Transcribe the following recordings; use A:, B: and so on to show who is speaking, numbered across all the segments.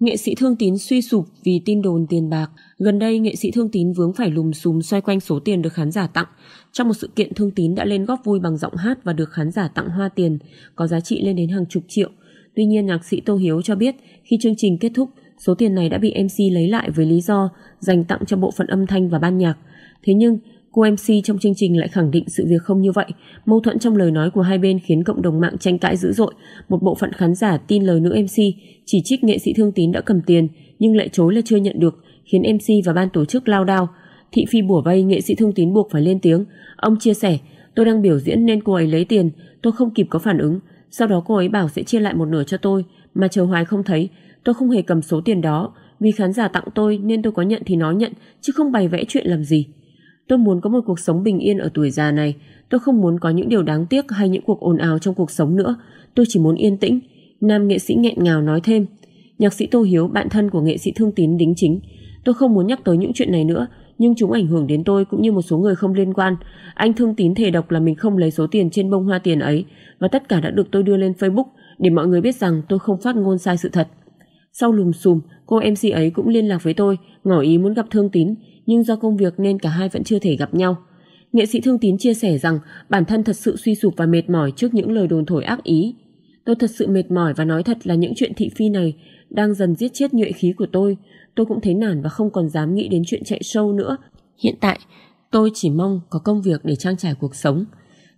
A: Nghệ sĩ Thương Tín suy sụp vì tin đồn tiền bạc. Gần đây, nghệ sĩ Thương Tín vướng phải lùm xùm xoay quanh số tiền được khán giả tặng. Trong một sự kiện, Thương Tín đã lên góp vui bằng giọng hát và được khán giả tặng hoa tiền, có giá trị lên đến hàng chục triệu. Tuy nhiên, nhạc sĩ Tô Hiếu cho biết, khi chương trình kết thúc, số tiền này đã bị MC lấy lại với lý do dành tặng cho bộ phận âm thanh và ban nhạc. Thế nhưng, Cô MC trong chương trình lại khẳng định sự việc không như vậy. Mâu thuẫn trong lời nói của hai bên khiến cộng đồng mạng tranh cãi dữ dội. Một bộ phận khán giả tin lời nữ MC, chỉ trích nghệ sĩ thương tín đã cầm tiền, nhưng lại chối là chưa nhận được, khiến MC và ban tổ chức lao đao. Thị Phi bủa vây nghệ sĩ thương tín buộc phải lên tiếng. Ông chia sẻ, tôi đang biểu diễn nên cô ấy lấy tiền, tôi không kịp có phản ứng. Sau đó cô ấy bảo sẽ chia lại một nửa cho tôi, mà chờ hoài không thấy. Tôi không hề cầm số tiền đó, vì khán giả tặng tôi nên tôi có nhận thì nói nhận, chứ không bày vẽ chuyện làm gì. Tôi muốn có một cuộc sống bình yên ở tuổi già này. Tôi không muốn có những điều đáng tiếc hay những cuộc ồn ào trong cuộc sống nữa. Tôi chỉ muốn yên tĩnh. Nam nghệ sĩ nghẹn ngào nói thêm. Nhạc sĩ Tô Hiếu, bạn thân của nghệ sĩ Thương Tín đính chính. Tôi không muốn nhắc tới những chuyện này nữa, nhưng chúng ảnh hưởng đến tôi cũng như một số người không liên quan. Anh Thương Tín thề độc là mình không lấy số tiền trên bông hoa tiền ấy và tất cả đã được tôi đưa lên Facebook để mọi người biết rằng tôi không phát ngôn sai sự thật. Sau lùm xùm, Cô MC ấy cũng liên lạc với tôi, ngỏ ý muốn gặp Thương Tín, nhưng do công việc nên cả hai vẫn chưa thể gặp nhau. Nghệ sĩ Thương Tín chia sẻ rằng bản thân thật sự suy sụp và mệt mỏi trước những lời đồn thổi ác ý. Tôi thật sự mệt mỏi và nói thật là những chuyện thị phi này đang dần giết chết nhuệ khí của tôi. Tôi cũng thấy nản và không còn dám nghĩ đến chuyện chạy show nữa. Hiện tại, tôi chỉ mong có công việc để trang trải cuộc sống.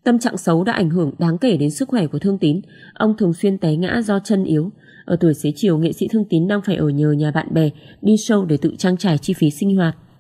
A: Tâm trạng xấu đã ảnh hưởng đáng kể đến sức khỏe của Thương Tín. Ông thường xuyên té ngã do chân yếu, ở tuổi xế chiều, nghệ sĩ thương tín đang phải ở nhờ nhà bạn bè, đi show để tự trang trải chi phí sinh hoạt.